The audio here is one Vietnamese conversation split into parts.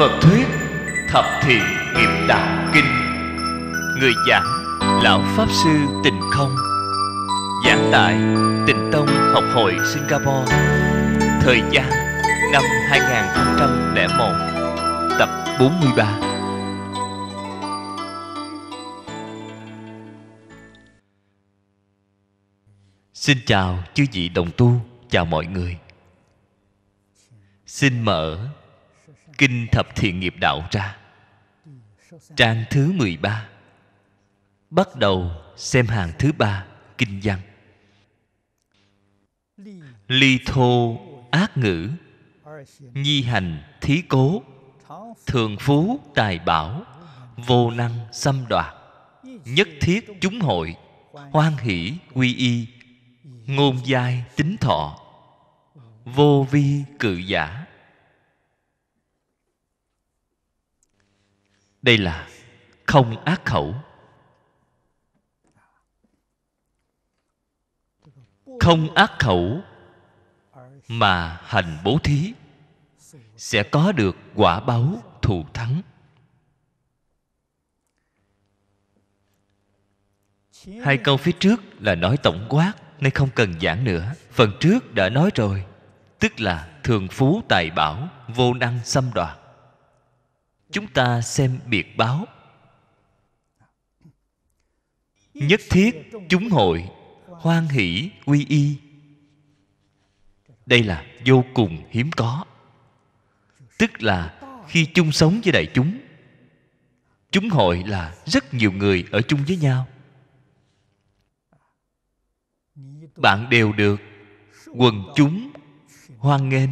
Phật Thuyết Thập Thiện Nghiệp Đạo Kinh Người giảng Lão Pháp Sư Tịnh Không Giảng tại Tịnh Tông Học hội Singapore Thời gian năm 2001 Tập 43 Xin chào chư vị đồng tu, chào mọi người Xin mở Kinh Thập Thiện Nghiệp Đạo ra Trang thứ 13 Bắt đầu xem hàng thứ ba Kinh văn Ly thô ác ngữ Nhi hành thí cố Thường phú tài bảo Vô năng xâm đoạt Nhất thiết chúng hội Hoan hỷ quy y Ngôn giai tính thọ Vô vi cự giả đây là không ác khẩu không ác khẩu mà hành bố thí sẽ có được quả báo thù thắng hai câu phía trước là nói tổng quát nên không cần giảng nữa phần trước đã nói rồi tức là thường phú tài bảo vô năng xâm đoạt chúng ta xem biệt báo nhất thiết chúng hội hoan hỷ quy y đây là vô cùng hiếm có tức là khi chung sống với đại chúng chúng hội là rất nhiều người ở chung với nhau bạn đều được quần chúng hoan nghênh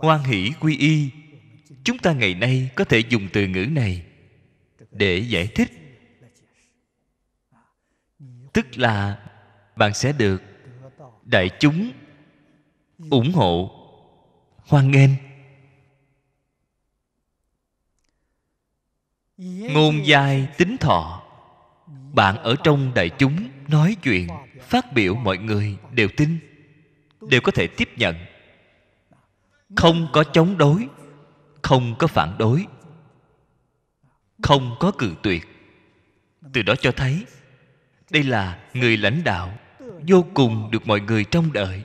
hoan hỷ quy y chúng ta ngày nay có thể dùng từ ngữ này để giải thích tức là bạn sẽ được đại chúng ủng hộ hoan nghênh ngôn giai tính thọ bạn ở trong đại chúng nói chuyện phát biểu mọi người đều tin đều có thể tiếp nhận không có chống đối không có phản đối không có cự tuyệt từ đó cho thấy đây là người lãnh đạo vô cùng được mọi người trông đợi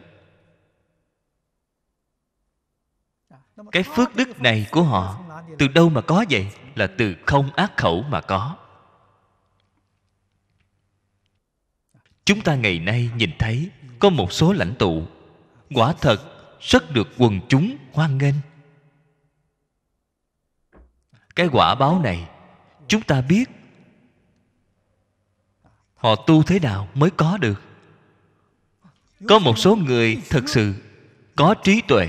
cái phước đức này của họ từ đâu mà có vậy là từ không ác khẩu mà có chúng ta ngày nay nhìn thấy có một số lãnh tụ quả thật rất được quần chúng hoan nghênh cái quả báo này chúng ta biết họ tu thế nào mới có được có một số người thật sự có trí tuệ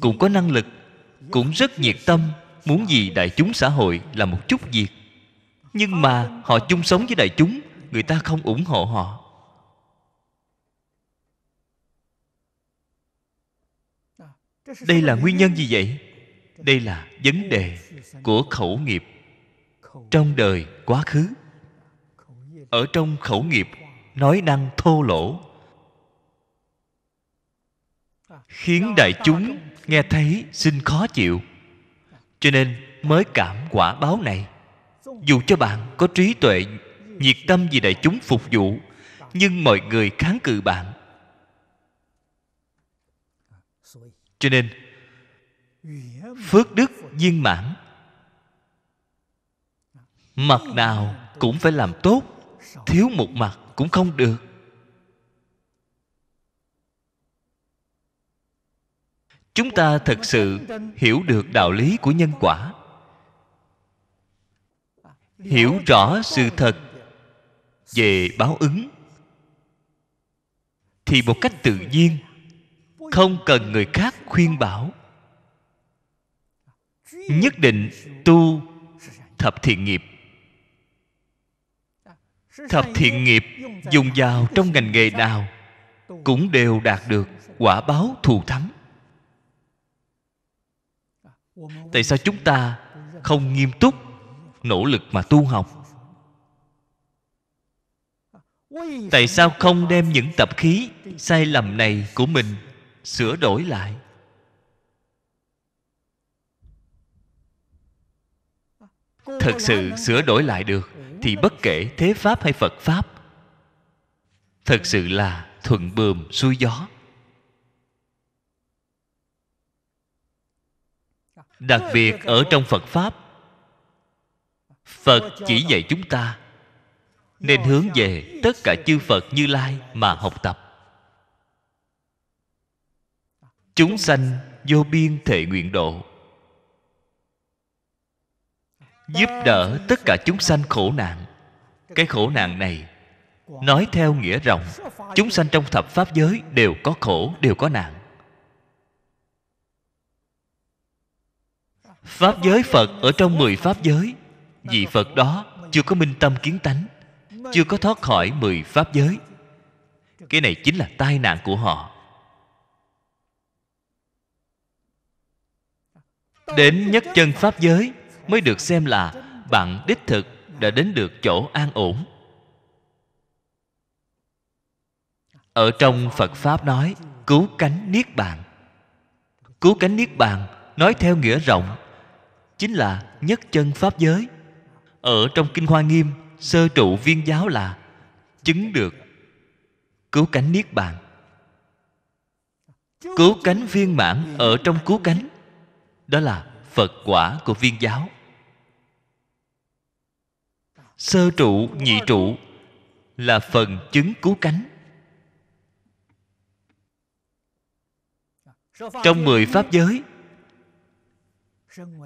cũng có năng lực cũng rất nhiệt tâm muốn gì đại chúng xã hội là một chút việc nhưng mà họ chung sống với đại chúng người ta không ủng hộ họ đây là nguyên nhân gì vậy đây là vấn đề của khẩu nghiệp trong đời quá khứ ở trong khẩu nghiệp nói năng thô lỗ khiến đại chúng nghe thấy xin khó chịu cho nên mới cảm quả báo này dù cho bạn có trí tuệ nhiệt tâm vì đại chúng phục vụ nhưng mọi người kháng cự bạn cho nên phước đức viên mãn mặt nào cũng phải làm tốt thiếu một mặt cũng không được chúng ta thật sự hiểu được đạo lý của nhân quả hiểu rõ sự thật về báo ứng thì một cách tự nhiên không cần người khác khuyên bảo nhất định tu thập thiện nghiệp thập thiện nghiệp dùng vào trong ngành nghề nào cũng đều đạt được quả báo thù thắng tại sao chúng ta không nghiêm túc nỗ lực mà tu học tại sao không đem những tập khí sai lầm này của mình sửa đổi lại thật sự sửa đổi lại được thì bất kể thế pháp hay phật pháp thật sự là thuận bườm xuôi gió đặc biệt ở trong phật pháp phật chỉ dạy chúng ta nên hướng về tất cả chư phật như lai mà học tập chúng sanh vô biên thể nguyện độ giúp đỡ tất cả chúng sanh khổ nạn cái khổ nạn này nói theo nghĩa rộng chúng sanh trong thập pháp giới đều có khổ đều có nạn pháp giới phật ở trong mười pháp giới vì phật đó chưa có minh tâm kiến tánh chưa có thoát khỏi mười pháp giới cái này chính là tai nạn của họ đến nhất chân pháp giới mới được xem là bạn đích thực đã đến được chỗ an ổn ở trong phật pháp nói cứu cánh niết bàn cứu cánh niết bàn nói theo nghĩa rộng chính là nhất chân pháp giới ở trong kinh hoa nghiêm sơ trụ viên giáo là chứng được cứu cánh niết bàn cứu cánh viên mãn ở trong cứu cánh đó là phật quả của viên giáo sơ trụ nhị trụ là phần chứng cứu cánh trong mười pháp giới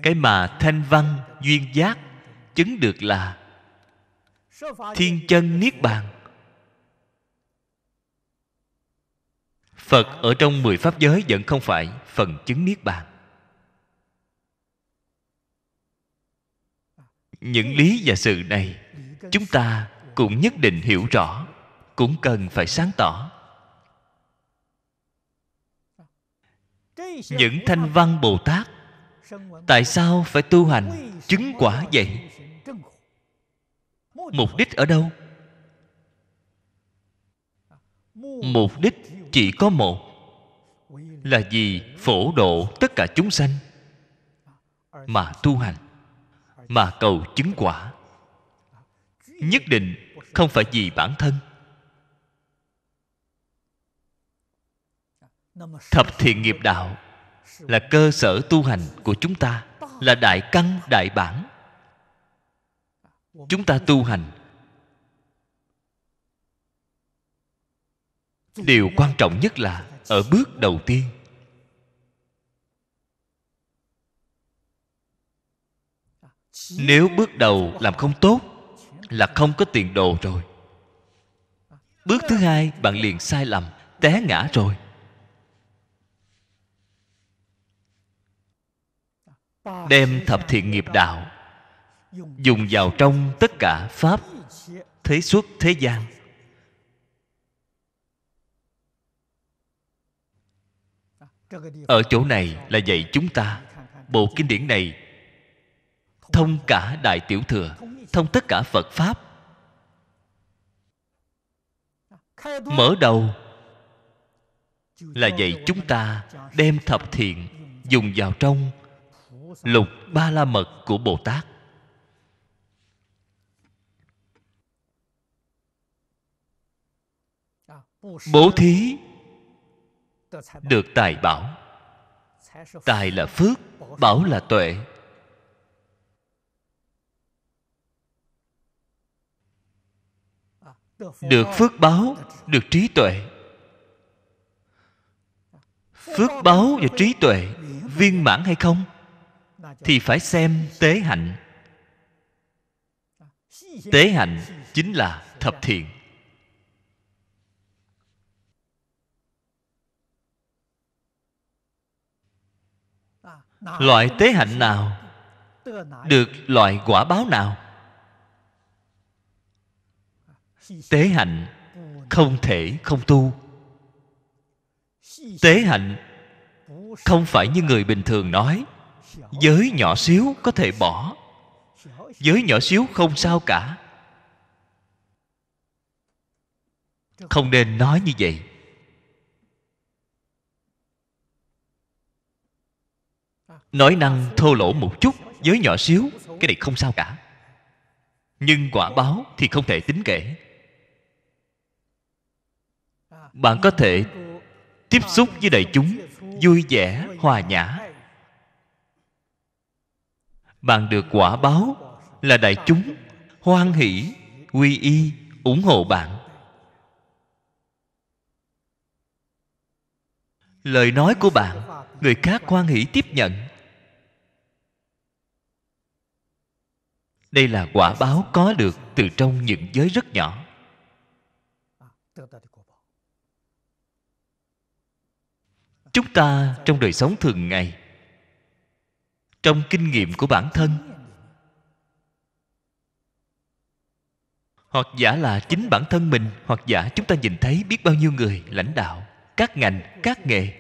cái mà thanh văn duyên giác chứng được là thiên chân niết bàn phật ở trong mười pháp giới vẫn không phải phần chứng niết bàn những lý và sự này chúng ta cũng nhất định hiểu rõ cũng cần phải sáng tỏ những thanh văn bồ tát tại sao phải tu hành chứng quả vậy mục đích ở đâu mục đích chỉ có một là vì phổ độ tất cả chúng sanh mà tu hành mà cầu chứng quả nhất định không phải vì bản thân thập thiện nghiệp đạo là cơ sở tu hành của chúng ta là đại căn đại bản chúng ta tu hành điều quan trọng nhất là ở bước đầu tiên nếu bước đầu làm không tốt là không có tiền đồ rồi bước thứ hai bạn liền sai lầm té ngã rồi đem thập thiện nghiệp đạo dùng vào trong tất cả pháp thế xuất thế gian ở chỗ này là dạy chúng ta bộ kinh điển này thông cả đại tiểu thừa thông tất cả phật pháp mở đầu là dạy chúng ta đem thập thiện dùng vào trong lục ba la mật của bồ tát bố thí được tài bảo tài là phước bảo là tuệ được phước báo được trí tuệ phước báo và trí tuệ viên mãn hay không thì phải xem tế hạnh tế hạnh chính là thập thiện loại tế hạnh nào được loại quả báo nào tế hạnh không thể không tu tế hạnh không phải như người bình thường nói giới nhỏ xíu có thể bỏ giới nhỏ xíu không sao cả không nên nói như vậy nói năng thô lỗ một chút giới nhỏ xíu cái này không sao cả nhưng quả báo thì không thể tính kể bạn có thể tiếp xúc với đại chúng vui vẻ hòa nhã bạn được quả báo là đại chúng hoan hỷ quy y ủng hộ bạn lời nói của bạn người khác hoan hỷ tiếp nhận đây là quả báo có được từ trong những giới rất nhỏ chúng ta trong đời sống thường ngày trong kinh nghiệm của bản thân hoặc giả là chính bản thân mình hoặc giả chúng ta nhìn thấy biết bao nhiêu người lãnh đạo các ngành các nghề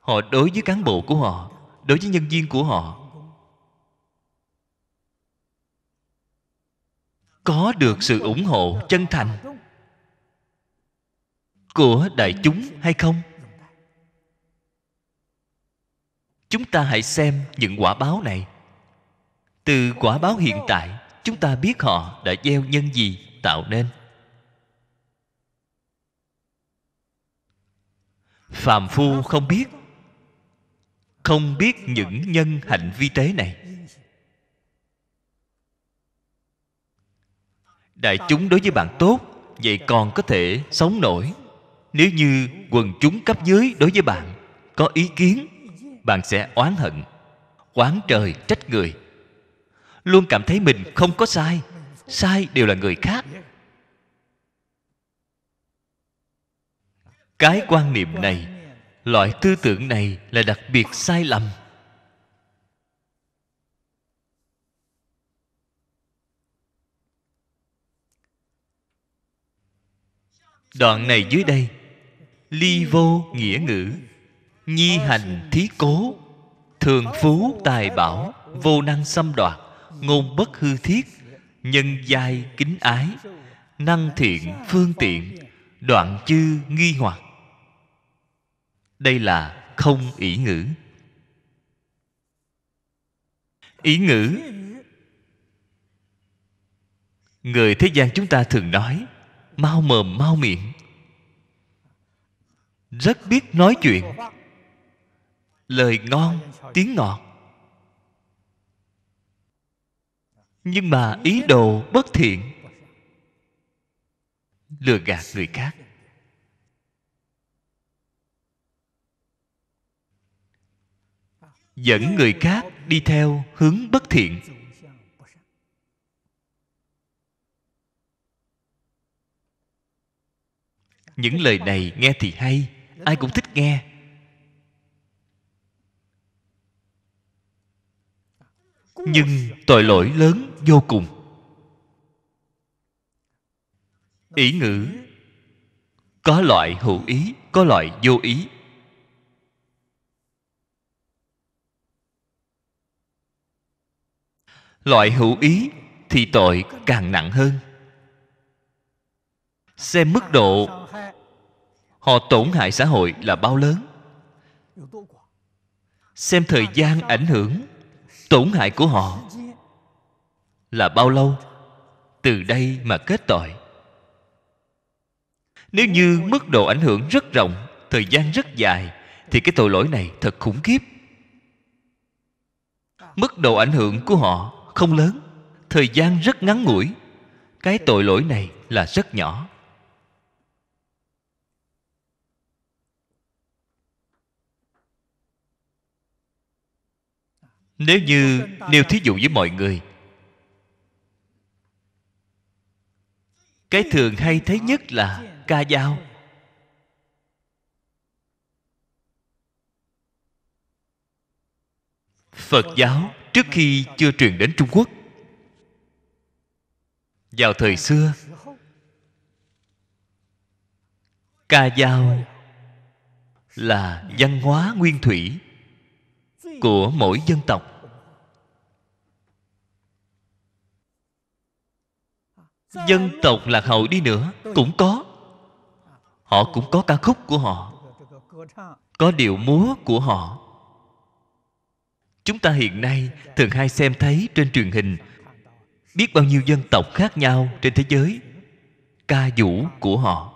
họ đối với cán bộ của họ đối với nhân viên của họ có được sự ủng hộ chân thành của đại chúng hay không chúng ta hãy xem những quả báo này từ quả báo hiện tại chúng ta biết họ đã gieo nhân gì tạo nên phàm phu không biết không biết những nhân hạnh vi tế này đại chúng đối với bạn tốt vậy còn có thể sống nổi nếu như quần chúng cấp dưới đối với bạn có ý kiến bạn sẽ oán hận oán trời trách người luôn cảm thấy mình không có sai sai đều là người khác cái quan niệm này loại tư tưởng này là đặc biệt sai lầm đoạn này dưới đây ly vô nghĩa ngữ nhi hành thí cố thường phú tài bảo vô năng xâm đoạt ngôn bất hư thiết nhân giai kính ái năng thiện phương tiện đoạn chư nghi hoặc đây là không ý ngữ ý ngữ người thế gian chúng ta thường nói mau mồm mau miệng rất biết nói chuyện lời ngon tiếng ngọt nhưng mà ý đồ bất thiện lừa gạt người khác dẫn người khác đi theo hướng bất thiện những lời này nghe thì hay ai cũng thích nghe nhưng tội lỗi lớn vô cùng ý ngữ có loại hữu ý có loại vô ý loại hữu ý thì tội càng nặng hơn xem mức độ họ tổn hại xã hội là bao lớn xem thời gian ảnh hưởng tổn hại của họ là bao lâu từ đây mà kết tội nếu như mức độ ảnh hưởng rất rộng thời gian rất dài thì cái tội lỗi này thật khủng khiếp mức độ ảnh hưởng của họ không lớn thời gian rất ngắn ngủi cái tội lỗi này là rất nhỏ nếu như nêu thí dụ với mọi người cái thường hay thấy nhất là ca dao phật giáo trước khi chưa truyền đến trung quốc vào thời xưa ca dao là văn hóa nguyên thủy của mỗi dân tộc dân tộc lạc hậu đi nữa cũng có họ cũng có ca khúc của họ có điệu múa của họ chúng ta hiện nay thường hay xem thấy trên truyền hình biết bao nhiêu dân tộc khác nhau trên thế giới ca vũ của họ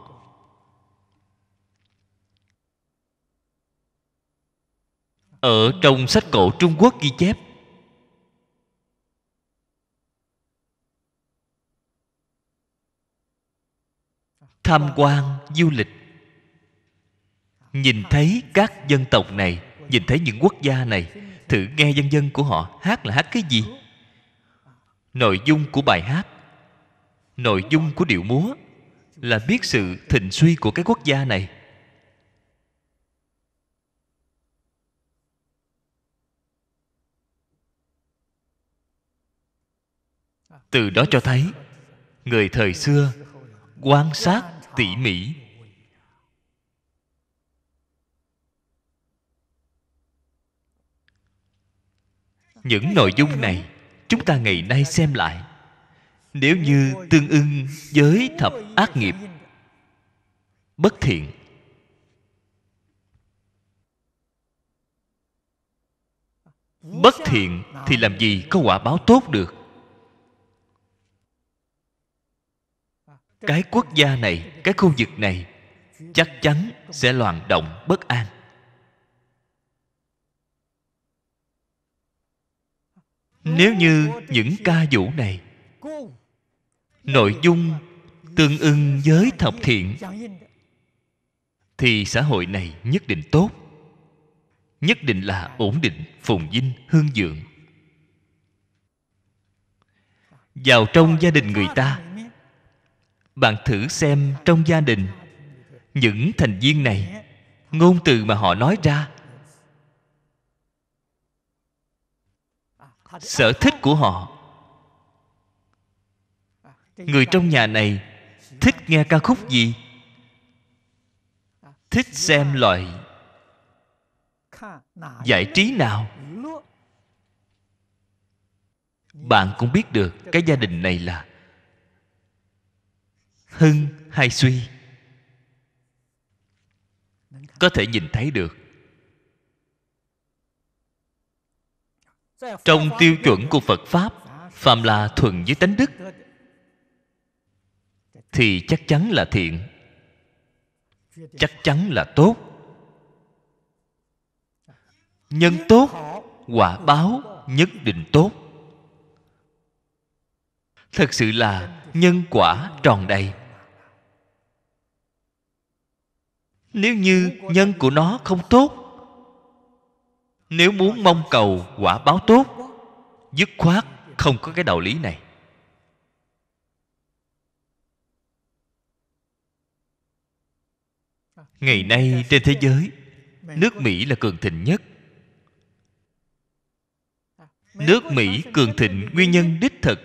ở trong sách cổ trung quốc ghi chép tham quan du lịch nhìn thấy các dân tộc này nhìn thấy những quốc gia này thử nghe dân dân của họ hát là hát cái gì nội dung của bài hát nội dung của điệu múa là biết sự thịnh suy của cái quốc gia này từ đó cho thấy người thời xưa quan sát tỉ mỉ những nội dung này chúng ta ngày nay xem lại nếu như tương ưng với thập ác nghiệp bất thiện bất thiện thì làm gì có quả báo tốt được cái quốc gia này cái khu vực này chắc chắn sẽ loạn động bất an nếu như những ca vũ này nội dung tương ưng với thập thiện thì xã hội này nhất định tốt nhất định là ổn định phồn vinh hương dượng vào trong gia đình người ta bạn thử xem trong gia đình những thành viên này ngôn từ mà họ nói ra sở thích của họ người trong nhà này thích nghe ca khúc gì thích xem loại giải trí nào bạn cũng biết được cái gia đình này là hưng hay suy có thể nhìn thấy được trong tiêu chuẩn của phật pháp phàm là thuận với tánh đức thì chắc chắn là thiện chắc chắn là tốt nhân tốt quả báo nhất định tốt thật sự là nhân quả tròn đầy nếu như nhân của nó không tốt nếu muốn mong cầu quả báo tốt dứt khoát không có cái đạo lý này ngày nay trên thế giới nước mỹ là cường thịnh nhất nước mỹ cường thịnh nguyên nhân đích thực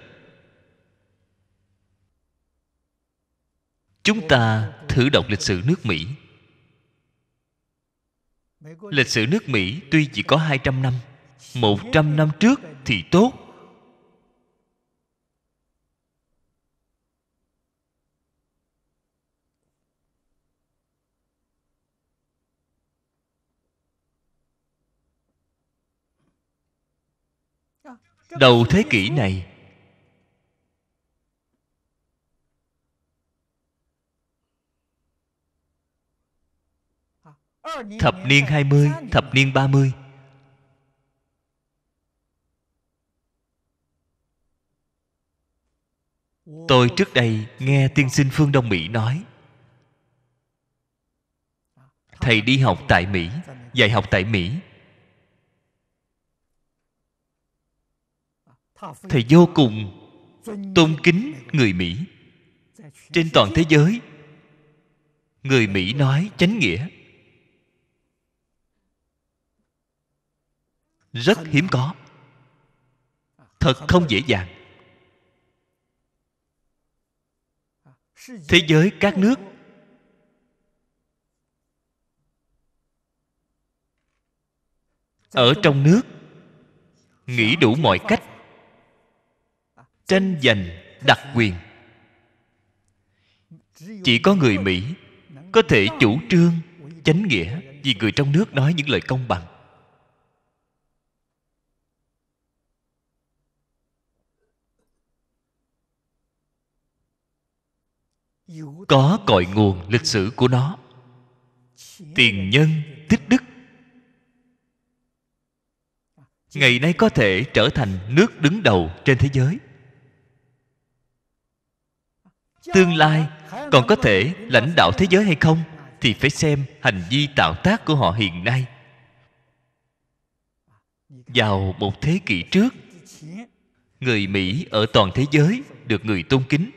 chúng ta thử đọc lịch sử nước mỹ Lịch sử nước Mỹ tuy chỉ có 200 năm 100 năm trước thì tốt Đầu thế kỷ này thập niên 20, thập niên 30 Tôi trước đây nghe tiên sinh Phương Đông Mỹ nói Thầy đi học tại Mỹ Dạy học tại Mỹ Thầy vô cùng tôn kính người Mỹ Trên toàn thế giới Người Mỹ nói chánh nghĩa rất hiếm có thật không dễ dàng à, thế giới các nước ở trong nước nghĩ đủ mọi cách à, tranh giành đặc quyền chỉ có người mỹ có thể chủ trương chánh nghĩa vì người trong nước nói những lời công bằng có cội nguồn lịch sử của nó tiền nhân tích đức ngày nay có thể trở thành nước đứng đầu trên thế giới tương lai còn có thể lãnh đạo thế giới hay không thì phải xem hành vi tạo tác của họ hiện nay vào một thế kỷ trước người mỹ ở toàn thế giới được người tôn kính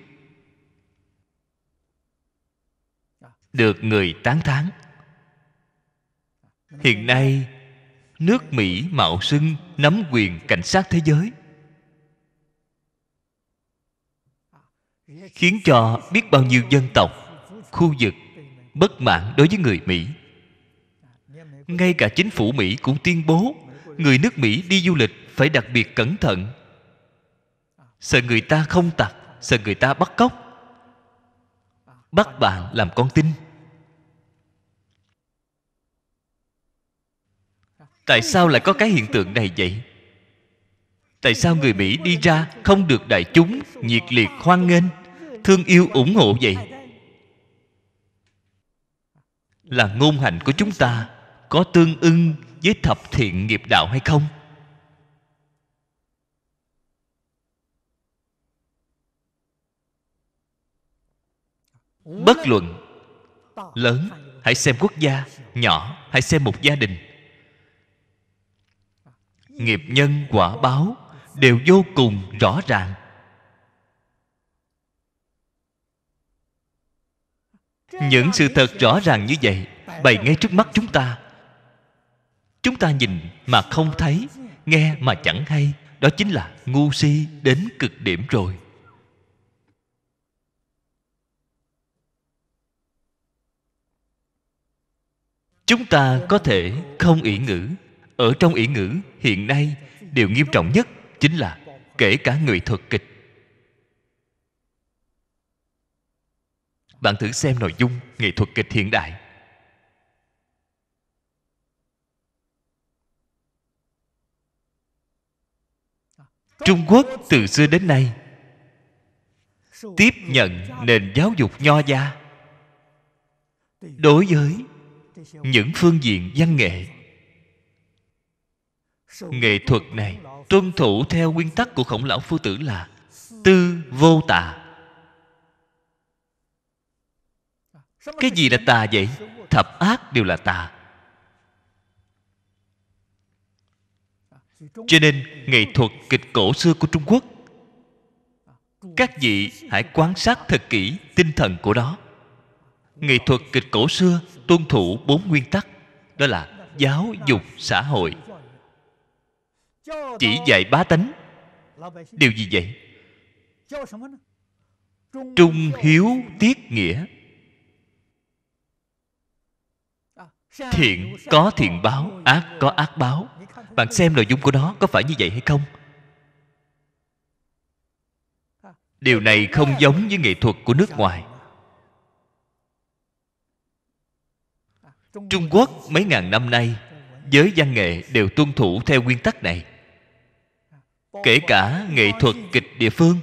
được người tán thán hiện nay nước mỹ mạo xưng nắm quyền cảnh sát thế giới khiến cho biết bao nhiêu dân tộc khu vực bất mãn đối với người mỹ ngay cả chính phủ mỹ cũng tuyên bố người nước mỹ đi du lịch phải đặc biệt cẩn thận sợ người ta không tặc sợ người ta bắt cóc bắt bạn làm con tin tại sao lại có cái hiện tượng này vậy tại sao người mỹ đi ra không được đại chúng nhiệt liệt hoan nghênh thương yêu ủng hộ vậy là ngôn hành của chúng ta có tương ưng với thập thiện nghiệp đạo hay không bất luận lớn hãy xem quốc gia nhỏ hãy xem một gia đình nghiệp nhân quả báo đều vô cùng rõ ràng những sự thật rõ ràng như vậy bày ngay trước mắt chúng ta chúng ta nhìn mà không thấy nghe mà chẳng hay đó chính là ngu si đến cực điểm rồi chúng ta có thể không ỷ ngữ ở trong ý ngữ hiện nay điều nghiêm trọng nhất chính là kể cả người thuật kịch bạn thử xem nội dung nghệ thuật kịch hiện đại trung quốc từ xưa đến nay tiếp nhận nền giáo dục nho gia đối với những phương diện văn nghệ nghệ thuật này tuân thủ theo nguyên tắc của khổng lão phu tử là tư vô tà cái gì là tà vậy thập ác đều là tà cho nên nghệ thuật kịch cổ xưa của trung quốc các vị hãy quan sát thật kỹ tinh thần của đó nghệ thuật kịch cổ xưa tuân thủ bốn nguyên tắc đó là giáo dục xã hội chỉ dạy bá tánh điều gì vậy trung hiếu tiết nghĩa à, thiện có thiện báo ác có ác báo bạn xem nội dung của nó có phải như vậy hay không à, điều này không giống với nghệ thuật của nước ngoài à, trung quốc mấy ngàn năm nay giới văn nghệ đều tuân thủ theo nguyên tắc này kể cả nghệ thuật kịch địa phương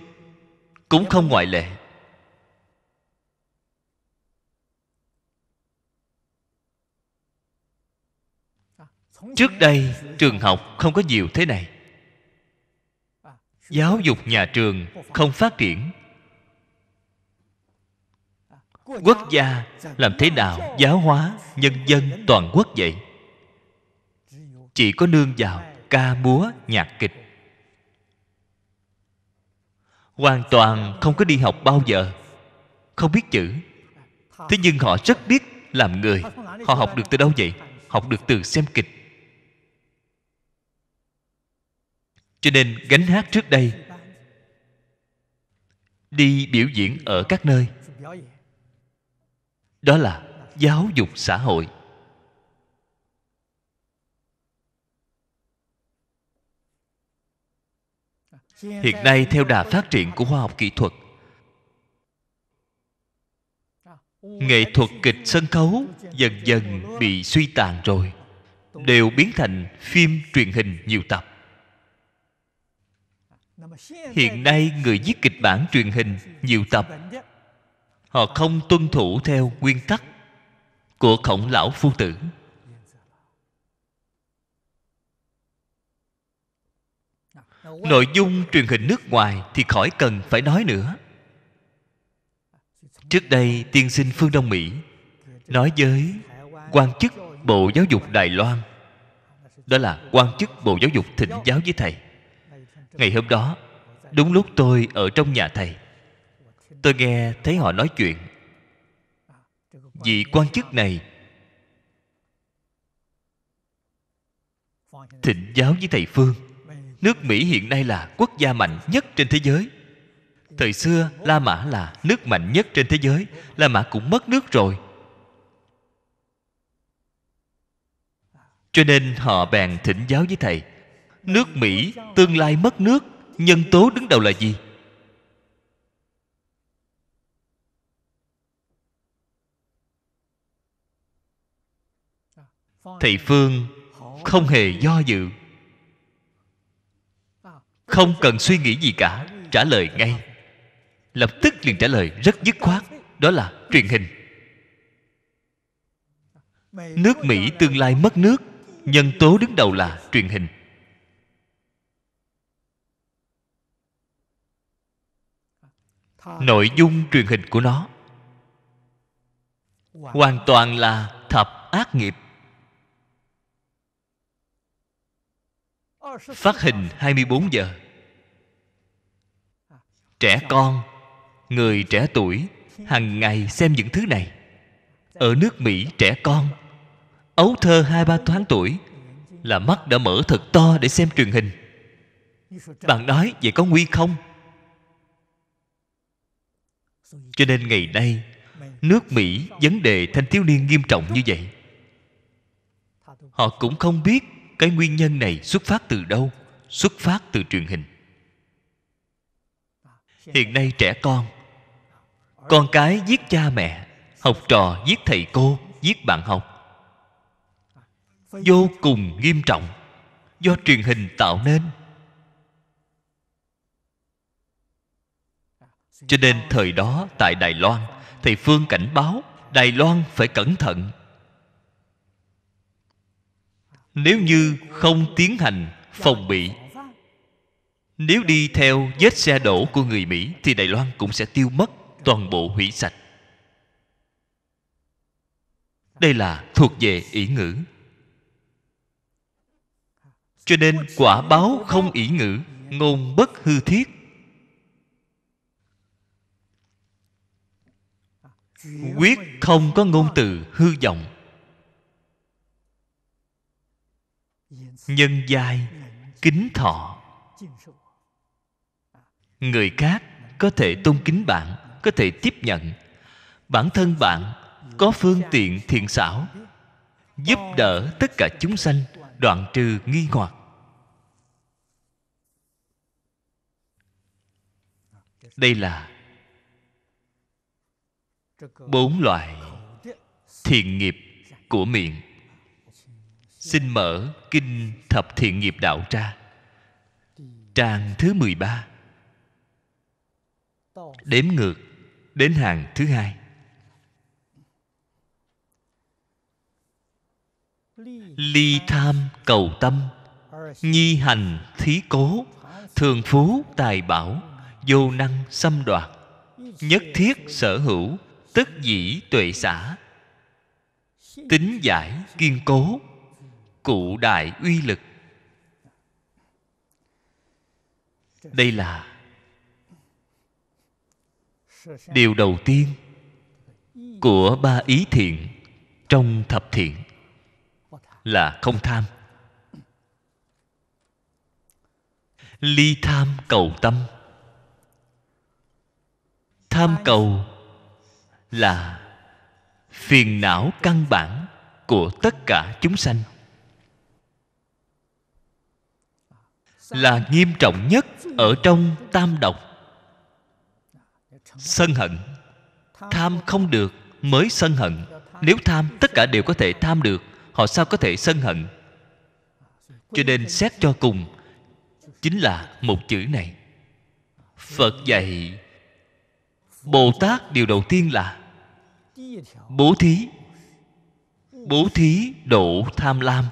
cũng không ngoại lệ trước đây trường học không có nhiều thế này giáo dục nhà trường không phát triển quốc gia làm thế nào giáo hóa nhân dân toàn quốc vậy chỉ có nương vào ca múa nhạc kịch hoàn toàn không có đi học bao giờ không biết chữ thế nhưng họ rất biết làm người họ học được từ đâu vậy học được từ xem kịch cho nên gánh hát trước đây đi biểu diễn ở các nơi đó là giáo dục xã hội hiện nay theo đà phát triển của khoa học kỹ thuật nghệ thuật kịch sân khấu dần dần bị suy tàn rồi đều biến thành phim truyền hình nhiều tập hiện nay người viết kịch bản truyền hình nhiều tập họ không tuân thủ theo nguyên tắc của khổng lão phu tử nội dung truyền hình nước ngoài thì khỏi cần phải nói nữa trước đây tiên sinh phương đông mỹ nói với quan chức bộ giáo dục đài loan đó là quan chức bộ giáo dục thịnh giáo với thầy ngày hôm đó đúng lúc tôi ở trong nhà thầy tôi nghe thấy họ nói chuyện vị quan chức này thịnh giáo với thầy phương Nước Mỹ hiện nay là quốc gia mạnh nhất trên thế giới Thời xưa La Mã là nước mạnh nhất trên thế giới La Mã cũng mất nước rồi Cho nên họ bèn thỉnh giáo với thầy Nước Mỹ tương lai mất nước Nhân tố đứng đầu là gì? Thầy Phương không hề do dự không cần suy nghĩ gì cả trả lời ngay lập tức liền trả lời rất dứt khoát đó là truyền hình nước mỹ tương lai mất nước nhân tố đứng đầu là truyền hình nội dung truyền hình của nó hoàn toàn là thập ác nghiệp phát hình 24 giờ trẻ con người trẻ tuổi hàng ngày xem những thứ này ở nước mỹ trẻ con ấu thơ hai ba tháng tuổi là mắt đã mở thật to để xem truyền hình bạn nói vậy có nguy không cho nên ngày nay nước mỹ vấn đề thanh thiếu niên nghiêm trọng như vậy họ cũng không biết cái nguyên nhân này xuất phát từ đâu xuất phát từ truyền hình hiện nay trẻ con con cái giết cha mẹ học trò giết thầy cô giết bạn học vô cùng nghiêm trọng do truyền hình tạo nên cho nên thời đó tại đài loan thầy phương cảnh báo đài loan phải cẩn thận nếu như không tiến hành phòng bị nếu đi theo vết xe đổ của người Mỹ Thì Đài Loan cũng sẽ tiêu mất Toàn bộ hủy sạch Đây là thuộc về ý ngữ Cho nên quả báo không ý ngữ Ngôn bất hư thiết Quyết không có ngôn từ hư vọng Nhân giai Kính thọ người khác có thể tôn kính bạn có thể tiếp nhận bản thân bạn có phương tiện thiện xảo giúp đỡ tất cả chúng sanh đoạn trừ nghi hoặc đây là bốn loại thiện nghiệp của miệng xin mở kinh thập thiện nghiệp đạo ra trang thứ mười ba đếm ngược đến hàng thứ hai ly tham cầu tâm nhi hành thí cố thường phú tài bảo vô năng xâm đoạt nhất thiết sở hữu tức dĩ tuệ xã tính giải kiên cố cụ đại uy lực đây là điều đầu tiên của ba ý thiện trong thập thiện là không tham ly tham cầu tâm tham cầu là phiền não căn bản của tất cả chúng sanh là nghiêm trọng nhất ở trong tam độc sân hận tham không được mới sân hận nếu tham tất cả đều có thể tham được họ sao có thể sân hận cho nên xét cho cùng chính là một chữ này phật dạy bồ tát điều đầu tiên là bố thí bố thí độ tham lam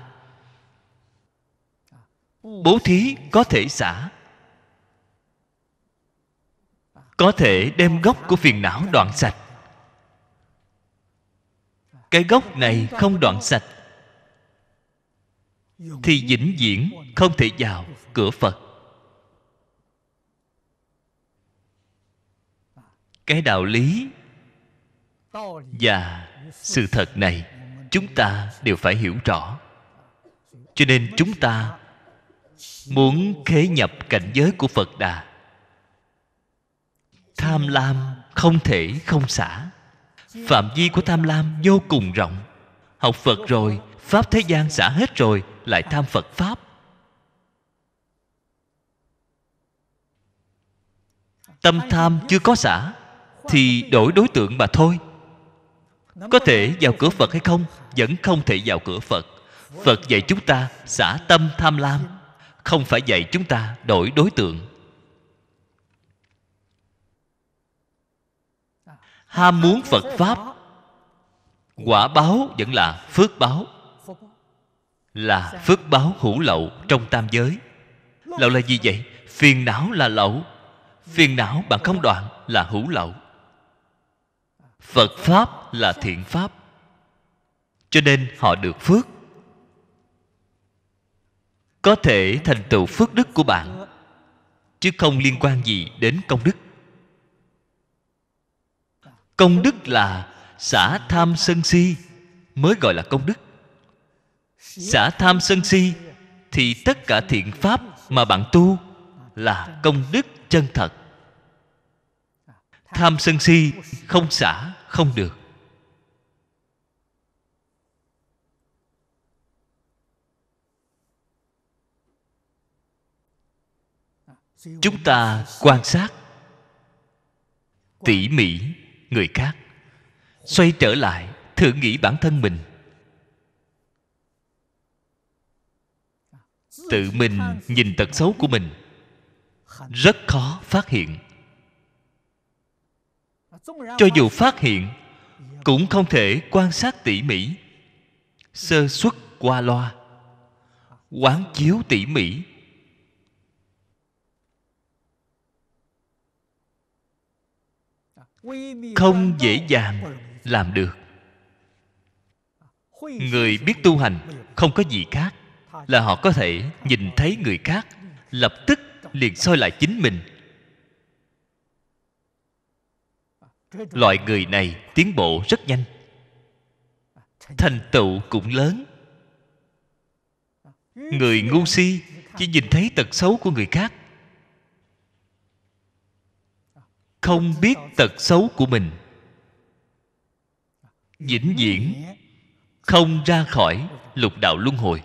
bố thí có thể xả có thể đem gốc của phiền não đoạn sạch cái gốc này không đoạn sạch thì vĩnh viễn không thể vào cửa phật cái đạo lý và sự thật này chúng ta đều phải hiểu rõ cho nên chúng ta muốn khế nhập cảnh giới của phật đà tham lam không thể không xả phạm vi của tham lam vô cùng rộng học phật rồi pháp thế gian xả hết rồi lại tham phật pháp tâm tham chưa có xả thì đổi đối tượng mà thôi có thể vào cửa phật hay không vẫn không thể vào cửa phật phật dạy chúng ta xả tâm tham lam không phải dạy chúng ta đổi đối tượng ham muốn phật pháp quả báo vẫn là phước báo là phước báo hữu lậu trong tam giới lậu là gì vậy phiền não là lậu phiền não bạn không đoạn là hữu lậu phật pháp là thiện pháp cho nên họ được phước có thể thành tựu phước đức của bạn chứ không liên quan gì đến công đức công đức là xả tham sân si mới gọi là công đức xả tham sân si thì tất cả thiện pháp mà bạn tu là công đức chân thật tham sân si không xả không được chúng ta quan sát tỉ mỉ người khác xoay trở lại thử nghĩ bản thân mình tự mình nhìn tật xấu của mình rất khó phát hiện cho dù phát hiện cũng không thể quan sát tỉ mỉ sơ xuất qua loa quán chiếu tỉ mỉ không dễ dàng làm được người biết tu hành không có gì khác là họ có thể nhìn thấy người khác lập tức liền soi lại chính mình loại người này tiến bộ rất nhanh thành tựu cũng lớn người ngu si chỉ nhìn thấy tật xấu của người khác không biết tật xấu của mình vĩnh viễn không ra khỏi lục đạo luân hồi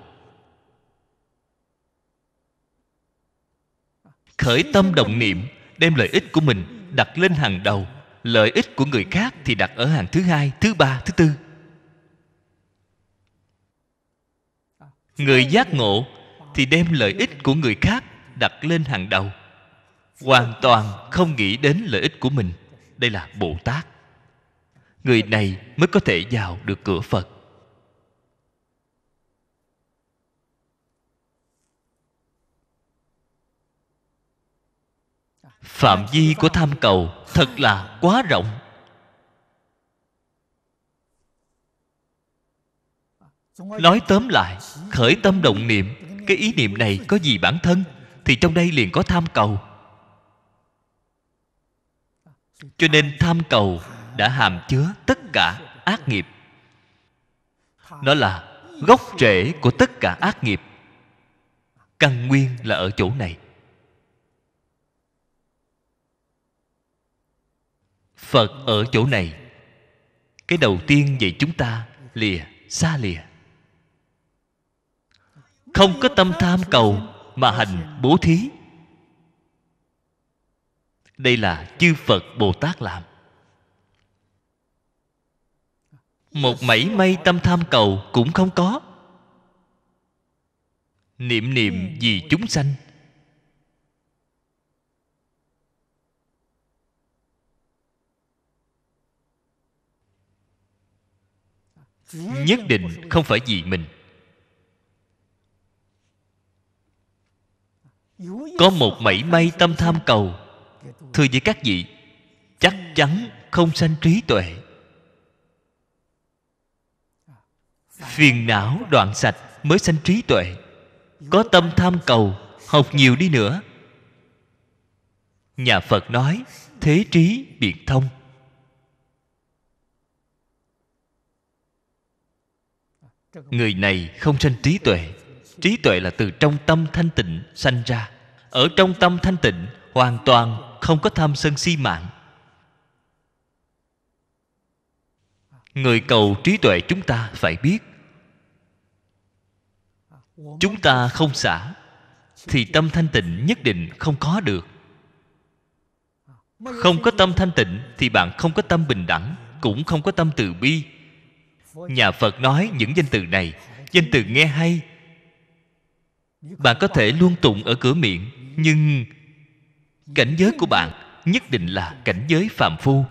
khởi tâm động niệm đem lợi ích của mình đặt lên hàng đầu lợi ích của người khác thì đặt ở hàng thứ hai thứ ba thứ tư người giác ngộ thì đem lợi ích của người khác đặt lên hàng đầu hoàn toàn không nghĩ đến lợi ích của mình đây là bồ tát người này mới có thể vào được cửa phật phạm vi của tham cầu thật là quá rộng nói tóm lại khởi tâm động niệm cái ý niệm này có gì bản thân thì trong đây liền có tham cầu cho nên tham cầu đã hàm chứa tất cả ác nghiệp nó là gốc rễ của tất cả ác nghiệp căn nguyên là ở chỗ này phật ở chỗ này cái đầu tiên về chúng ta lìa xa lìa không có tâm tham cầu mà hành bố thí đây là chư phật bồ tát làm một mảy may tâm tham cầu cũng không có niệm niệm vì chúng sanh nhất định không phải vì mình có một mảy may tâm tham cầu thưa với các vị chắc chắn không sanh trí tuệ phiền não đoạn sạch mới sanh trí tuệ có tâm tham cầu học nhiều đi nữa nhà phật nói thế trí biện thông người này không sanh trí tuệ trí tuệ là từ trong tâm thanh tịnh sanh ra ở trong tâm thanh tịnh hoàn toàn không có tham sân si mạng người cầu trí tuệ chúng ta phải biết chúng ta không xả thì tâm thanh tịnh nhất định không có được không có tâm thanh tịnh thì bạn không có tâm bình đẳng cũng không có tâm từ bi nhà phật nói những danh từ này danh từ nghe hay bạn có thể luôn tụng ở cửa miệng nhưng cảnh giới của bạn nhất định là cảnh giới phàm phu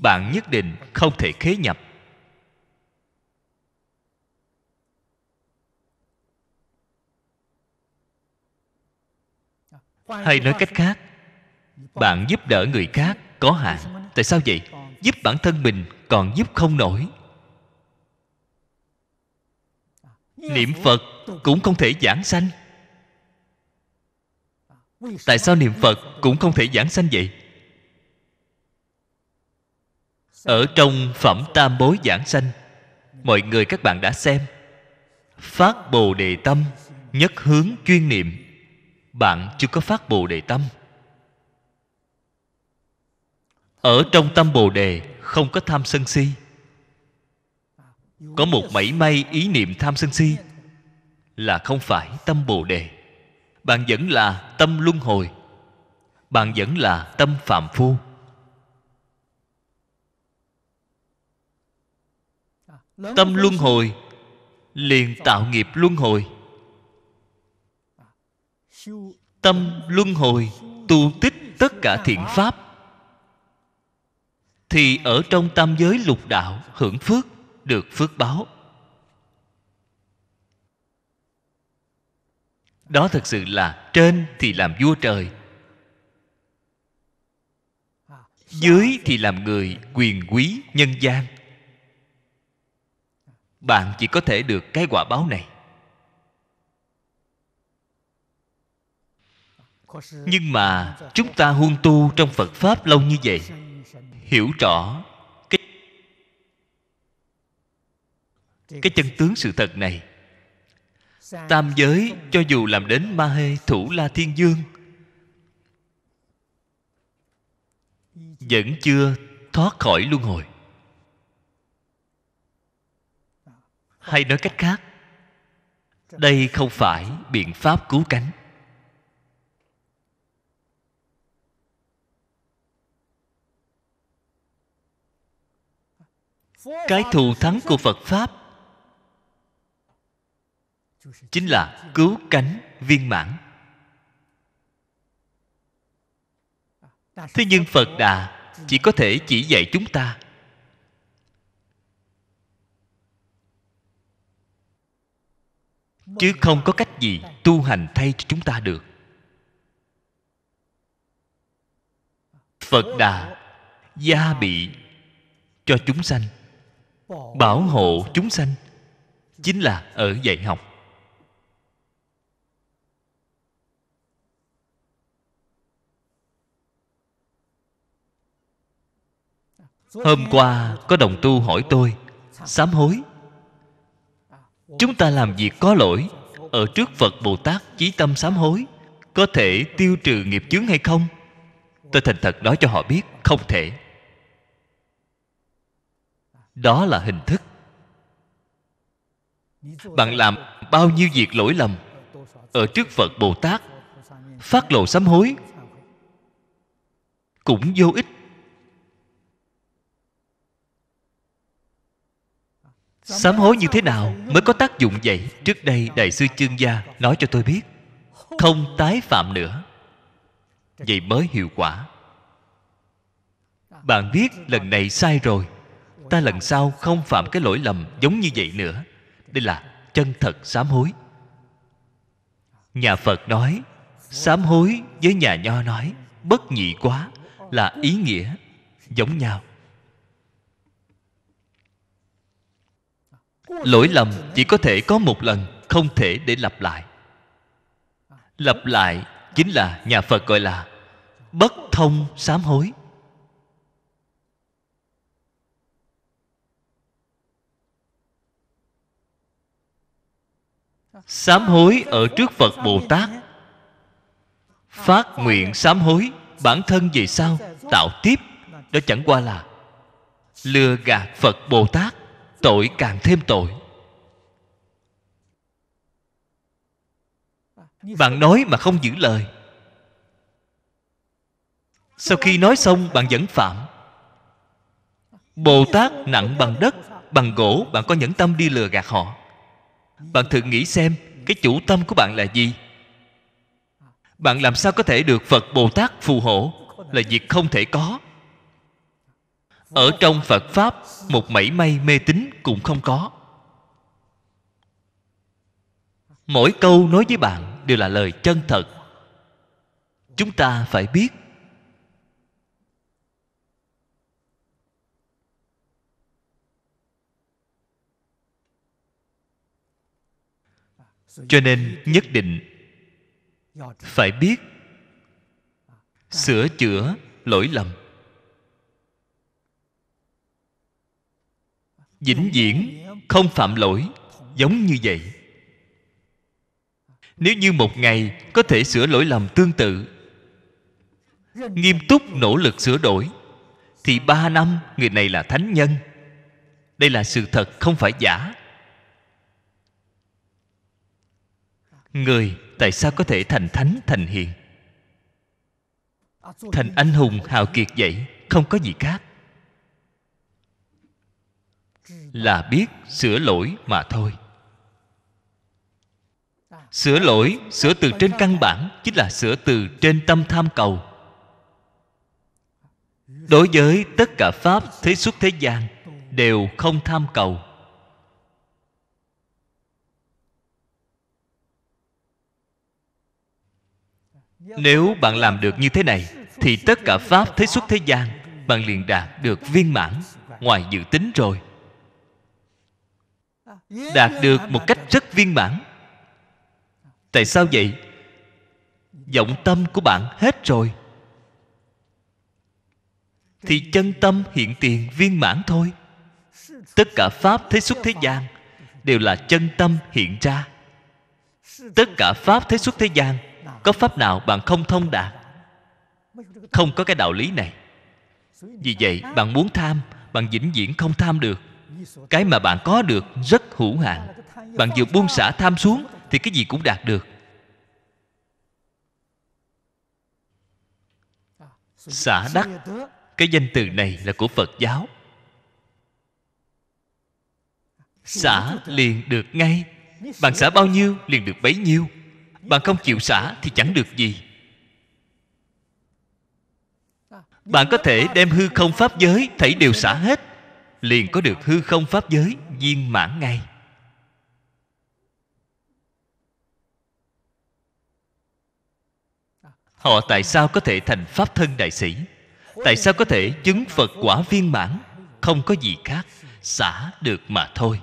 bạn nhất định không thể khế nhập hay nói cách khác bạn giúp đỡ người khác có hạn tại sao vậy giúp bản thân mình còn giúp không nổi niệm phật cũng không thể giảng sanh tại sao niệm phật cũng không thể giảng sanh vậy ở trong phẩm tam bối giảng sanh mọi người các bạn đã xem phát bồ đề tâm nhất hướng chuyên niệm bạn chưa có phát bồ đề tâm ở trong tâm bồ đề không có tham sân si có một mảy may ý niệm tham sân si là không phải tâm bồ đề bạn vẫn là tâm luân hồi bạn vẫn là tâm phạm phu tâm luân hồi liền tạo nghiệp luân hồi tâm luân hồi tu tích tất cả thiện pháp thì ở trong tam giới lục đạo hưởng phước được phước báo đó thật sự là trên thì làm vua trời dưới thì làm người quyền quý nhân gian bạn chỉ có thể được cái quả báo này nhưng mà chúng ta huân tu trong phật pháp lâu như vậy hiểu rõ cái cái chân tướng sự thật này tam giới cho dù làm đến ma hê thủ la thiên dương vẫn chưa thoát khỏi luân hồi hay nói cách khác đây không phải biện pháp cứu cánh cái thù thắng của phật pháp chính là cứu cánh viên mãn thế nhưng phật đà chỉ có thể chỉ dạy chúng ta chứ không có cách gì tu hành thay cho chúng ta được phật đà gia bị cho chúng sanh bảo hộ chúng sanh chính là ở dạy học hôm qua có đồng tu hỏi tôi sám hối chúng ta làm việc có lỗi ở trước phật bồ tát chí tâm sám hối có thể tiêu trừ nghiệp chướng hay không tôi thành thật nói cho họ biết không thể đó là hình thức bạn làm bao nhiêu việc lỗi lầm ở trước phật bồ tát phát lộ sám hối cũng vô ích sám hối như thế nào mới có tác dụng vậy trước đây đại sư chương gia nói cho tôi biết không tái phạm nữa vậy mới hiệu quả bạn biết lần này sai rồi ta lần sau không phạm cái lỗi lầm giống như vậy nữa đây là chân thật sám hối nhà phật nói sám hối với nhà nho nói bất nhị quá là ý nghĩa giống nhau lỗi lầm chỉ có thể có một lần không thể để lặp lại lặp lại chính là nhà phật gọi là bất thông sám hối sám hối ở trước phật bồ tát phát nguyện sám hối bản thân về sau tạo tiếp đó chẳng qua là lừa gạt phật bồ tát tội càng thêm tội bạn nói mà không giữ lời sau khi nói xong bạn vẫn phạm bồ tát nặng bằng đất bằng gỗ bạn có nhẫn tâm đi lừa gạt họ bạn thử nghĩ xem cái chủ tâm của bạn là gì bạn làm sao có thể được phật bồ tát phù hộ là việc không thể có ở trong phật pháp một mảy may mê tín cũng không có mỗi câu nói với bạn đều là lời chân thật chúng ta phải biết cho nên nhất định phải biết sửa chữa lỗi lầm vĩnh viễn không phạm lỗi giống như vậy nếu như một ngày có thể sửa lỗi lầm tương tự nghiêm túc nỗ lực sửa đổi thì ba năm người này là thánh nhân đây là sự thật không phải giả người tại sao có thể thành thánh thành hiền thành anh hùng hào kiệt vậy không có gì khác là biết sửa lỗi mà thôi sửa lỗi sửa từ trên căn bản chính là sửa từ trên tâm tham cầu đối với tất cả pháp thế xuất thế gian đều không tham cầu nếu bạn làm được như thế này thì tất cả pháp thế xuất thế gian bạn liền đạt được viên mãn ngoài dự tính rồi đạt được một cách rất viên mãn tại sao vậy vọng tâm của bạn hết rồi thì chân tâm hiện tiền viên mãn thôi tất cả pháp thế xuất thế gian đều là chân tâm hiện ra tất cả pháp thế xuất thế gian có pháp nào bạn không thông đạt không có cái đạo lý này vì vậy bạn muốn tham bạn vĩnh viễn không tham được cái mà bạn có được rất hữu hạn bạn vừa buông xả tham xuống thì cái gì cũng đạt được xả đắc cái danh từ này là của phật giáo xả liền được ngay bạn xả bao nhiêu liền được bấy nhiêu bạn không chịu xả thì chẳng được gì bạn có thể đem hư không pháp giới thảy đều xả hết liền có được hư không pháp giới viên mãn ngay họ tại sao có thể thành pháp thân đại sĩ tại sao có thể chứng phật quả viên mãn không có gì khác xả được mà thôi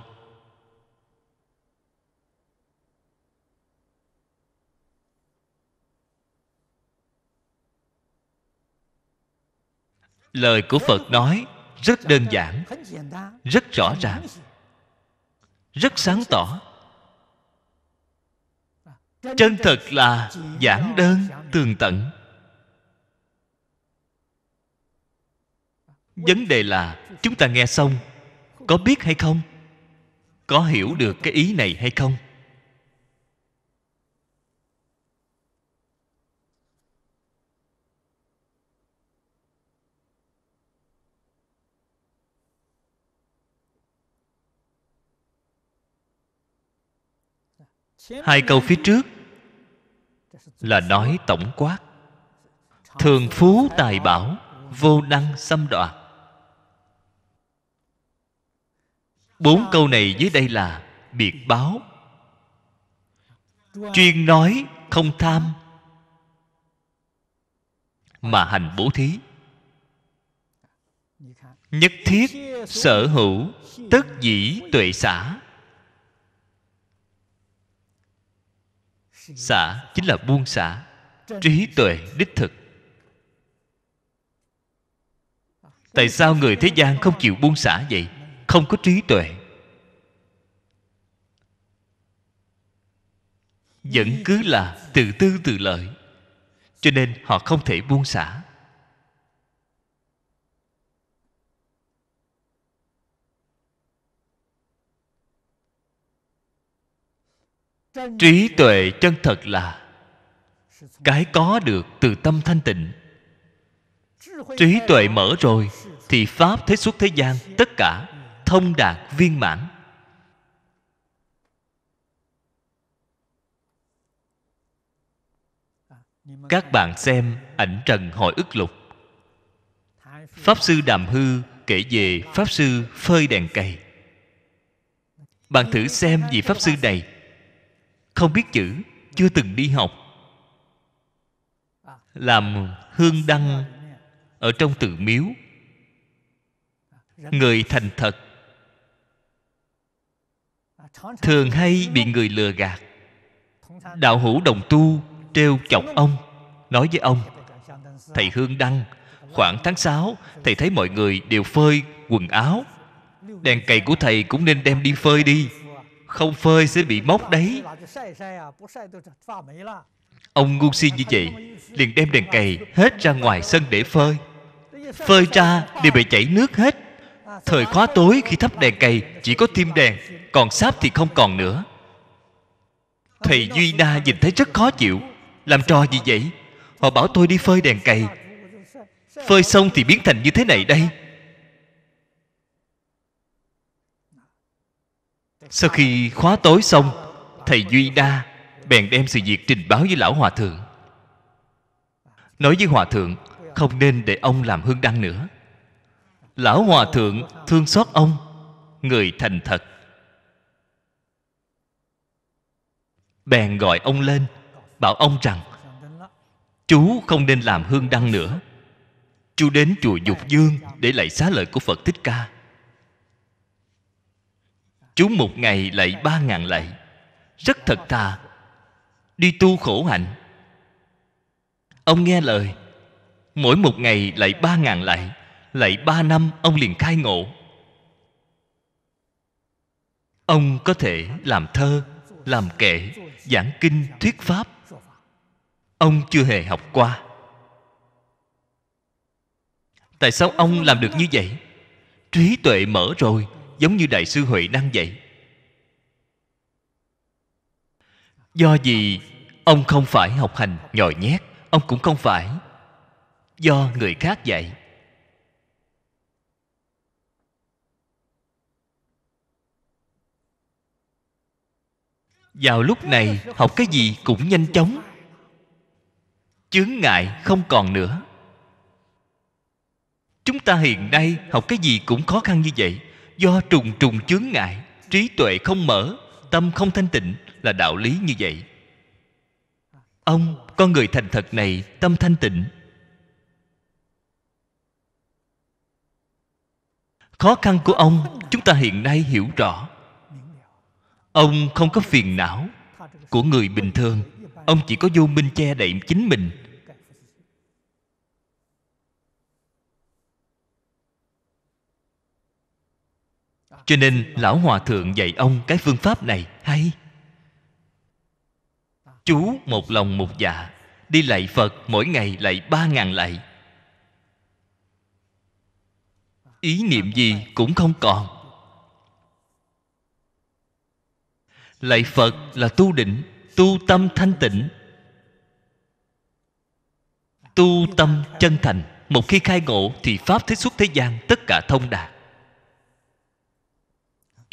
lời của phật nói rất đơn giản rất rõ ràng rất sáng tỏ chân thật là giản đơn tường tận vấn đề là chúng ta nghe xong có biết hay không có hiểu được cái ý này hay không hai câu phía trước là nói tổng quát thường phú tài bảo vô đăng xâm đoạt bốn câu này dưới đây là biệt báo chuyên nói không tham mà hành bố thí nhất thiết sở hữu tất dĩ tuệ xã xả chính là buông xả trí tuệ đích thực tại sao người thế gian không chịu buông xả vậy không có trí tuệ vẫn cứ là tự tư tự lợi cho nên họ không thể buông xả trí tuệ chân thật là cái có được từ tâm thanh tịnh trí tuệ mở rồi thì pháp thế xuất thế gian tất cả thông đạt viên mãn các bạn xem ảnh trần hội ức lục pháp sư đàm hư kể về pháp sư phơi đèn cày bạn thử xem vị pháp sư này không biết chữ chưa từng đi học làm hương đăng ở trong tự miếu người thành thật thường hay bị người lừa gạt đạo hữu đồng tu trêu chọc ông nói với ông thầy hương đăng khoảng tháng 6 thầy thấy mọi người đều phơi quần áo đèn cày của thầy cũng nên đem đi phơi đi không phơi sẽ bị mốc đấy Ông ngu si như vậy Liền đem đèn cày hết ra ngoài sân để phơi Phơi ra đều bị chảy nước hết Thời khóa tối khi thắp đèn cày Chỉ có tim đèn Còn sáp thì không còn nữa Thầy Duy Na nhìn thấy rất khó chịu Làm trò gì vậy Họ bảo tôi đi phơi đèn cày Phơi xong thì biến thành như thế này đây sau khi khóa tối xong thầy duy đa bèn đem sự việc trình báo với lão hòa thượng nói với hòa thượng không nên để ông làm hương đăng nữa lão hòa thượng thương xót ông người thành thật bèn gọi ông lên bảo ông rằng chú không nên làm hương đăng nữa chú đến chùa dục dương để lạy xá lợi của phật thích ca chú một ngày lạy ba ngàn lạy rất thật thà đi tu khổ hạnh ông nghe lời mỗi một ngày lạy ba ngàn lạy lạy ba năm ông liền khai ngộ ông có thể làm thơ làm kệ giảng kinh thuyết pháp ông chưa hề học qua tại sao ông làm được như vậy trí tuệ mở rồi giống như đại sư huệ năng vậy do gì ông không phải học hành nhòi nhét ông cũng không phải do người khác dạy vào lúc này học cái gì cũng nhanh chóng chướng ngại không còn nữa chúng ta hiện nay học cái gì cũng khó khăn như vậy do trùng trùng chướng ngại trí tuệ không mở tâm không thanh tịnh là đạo lý như vậy ông con người thành thật này tâm thanh tịnh khó khăn của ông chúng ta hiện nay hiểu rõ ông không có phiền não của người bình thường ông chỉ có vô minh che đậy chính mình cho nên lão hòa thượng dạy ông cái phương pháp này hay chú một lòng một dạ đi lạy phật mỗi ngày lạy ba ngàn lạy ý niệm gì cũng không còn lạy phật là tu định tu tâm thanh tịnh tu tâm chân thành một khi khai ngộ thì pháp thế xuất thế gian tất cả thông đạt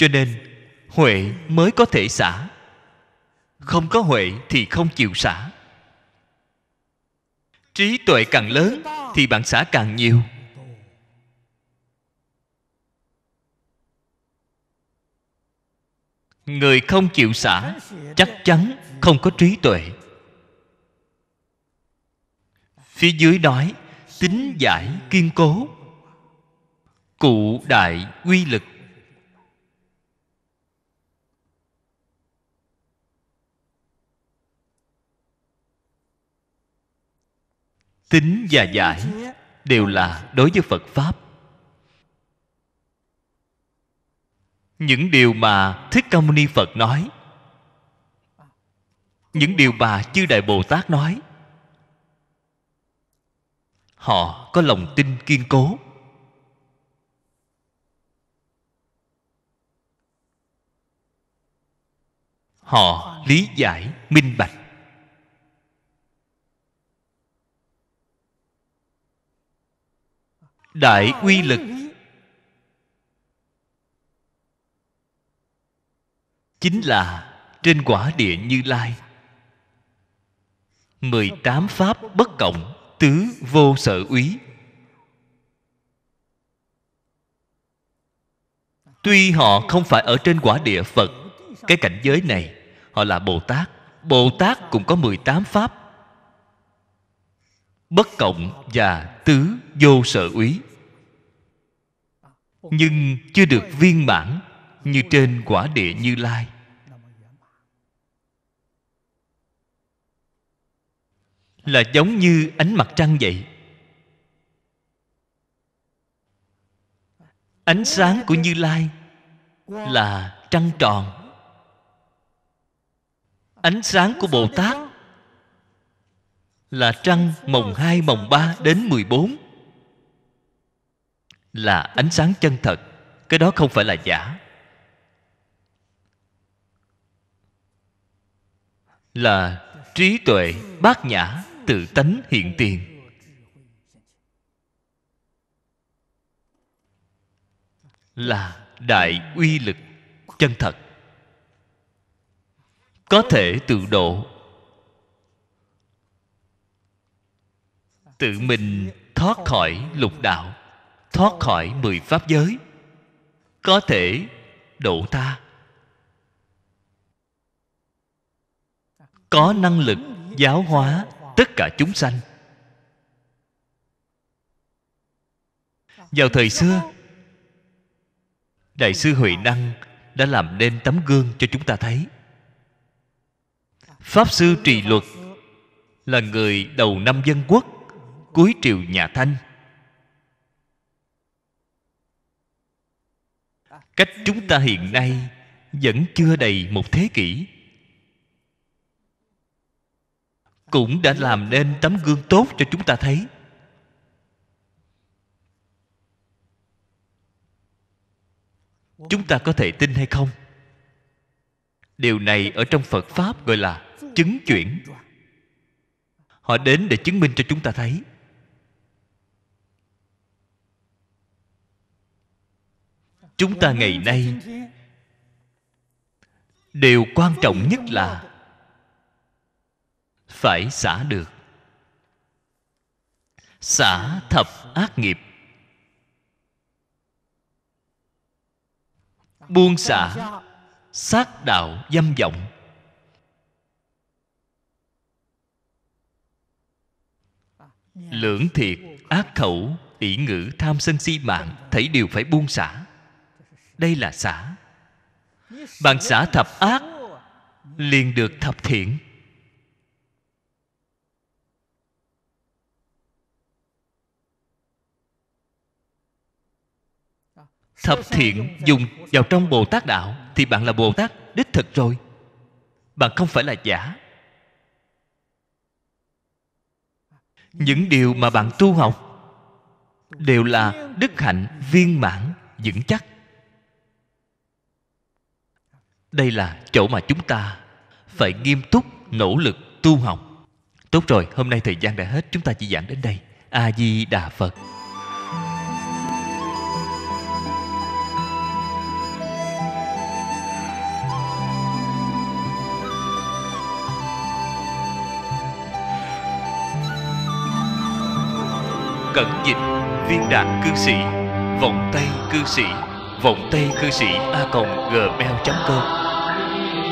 cho nên huệ mới có thể xả không có huệ thì không chịu xả trí tuệ càng lớn thì bạn xả càng nhiều người không chịu xả chắc chắn không có trí tuệ phía dưới nói tính giải kiên cố cụ đại quy lực tính và giải đều là đối với phật pháp những điều mà thích ca mâu ni phật nói những điều bà chư đại bồ tát nói họ có lòng tin kiên cố họ lý giải minh bạch đại uy lực chính là trên quả địa như lai mười tám pháp bất cộng tứ vô sở úy tuy họ không phải ở trên quả địa phật cái cảnh giới này họ là bồ tát bồ tát cũng có mười tám pháp bất cộng và tứ vô sở úy nhưng chưa được viên mãn như trên quả địa như lai là giống như ánh mặt trăng vậy ánh sáng của như lai là trăng tròn ánh sáng của bồ tát là trăng mồng 2, mồng 3 đến 14 là ánh sáng chân thật, cái đó không phải là giả. Là trí tuệ bát nhã tự tánh hiện tiền. Là đại uy lực chân thật. Có thể tự độ tự mình thoát khỏi lục đạo thoát khỏi mười pháp giới có thể độ ta có năng lực giáo hóa tất cả chúng sanh vào thời xưa đại sư huệ năng đã làm nên tấm gương cho chúng ta thấy pháp sư trì luật là người đầu năm dân quốc cuối triều nhà thanh cách chúng ta hiện nay vẫn chưa đầy một thế kỷ cũng đã làm nên tấm gương tốt cho chúng ta thấy chúng ta có thể tin hay không điều này ở trong phật pháp gọi là chứng chuyển họ đến để chứng minh cho chúng ta thấy chúng ta ngày nay điều quan trọng nhất là phải xả được xả thập ác nghiệp buông xả sát đạo dâm vọng lưỡng thiệt ác khẩu ỷ ngữ tham sân si mạng thấy đều phải buông xả đây là xã bạn xã thập ác liền được thập thiện thập thiện dùng vào trong bồ tát đạo thì bạn là bồ tát đích thực rồi bạn không phải là giả những điều mà bạn tu học đều là đức hạnh viên mãn vững chắc đây là chỗ mà chúng ta phải nghiêm túc nỗ lực tu học tốt rồi hôm nay thời gian đã hết chúng ta chỉ giảng đến đây a di đà phật cẩn dịch viên đạn cư sĩ vòng tay cư sĩ vòng tay cư sĩ a gmail com